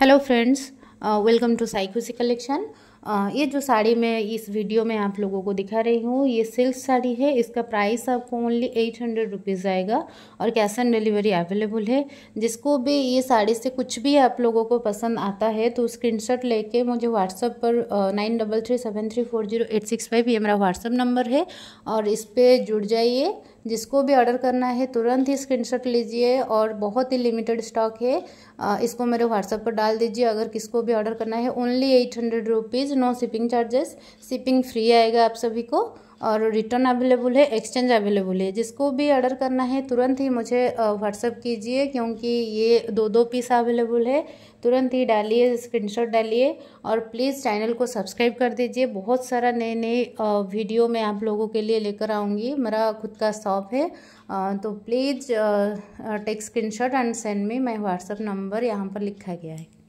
hello friends welcome to साइकोसी collection ये जो साड़ी मैं इस वीडियो में आप लोगों को दिखा रही हूँ ये सिल्क साड़ी है इसका प्राइस आपको ओनली एट हंड्रेड रुपीज़ आएगा और कैश ऑन डिलीवरी अवेलेबल है जिसको भी ये साड़ी से कुछ भी आप लोगों को पसंद आता है तो स्क्रीनशॉट लेके मुझे व्हाट्सअप पर nine double three seven three four zero eight six five ये मेरा व्हाट्सअप नंबर है और इस पर जुड़ जाइए जिसको भी ऑर्डर करना है तुरंत ही स्क्रीनशॉट लीजिए और बहुत ही लिमिटेड स्टॉक है इसको मेरे व्हाट्सएप पर डाल दीजिए अगर किसको भी ऑर्डर करना है only eight hundred rupees no shipping charges shipping free आएगा आप सभी को और रिटर्न अवेलेबल है एक्सचेंज अवेलेबल है जिसको भी ऑर्डर करना है तुरंत ही मुझे व्हाट्सअप कीजिए क्योंकि ये दो दो पीस अवेलेबल है तुरंत ही डालिए स्क्रीनशॉट डालिए और प्लीज़ चैनल को सब्सक्राइब कर दीजिए बहुत सारा नए नए वीडियो मैं आप लोगों के लिए लेकर आऊँगी मेरा खुद का शॉप है तो please take screen and send me my WhatsApp number यहाँ पर लिखा गया है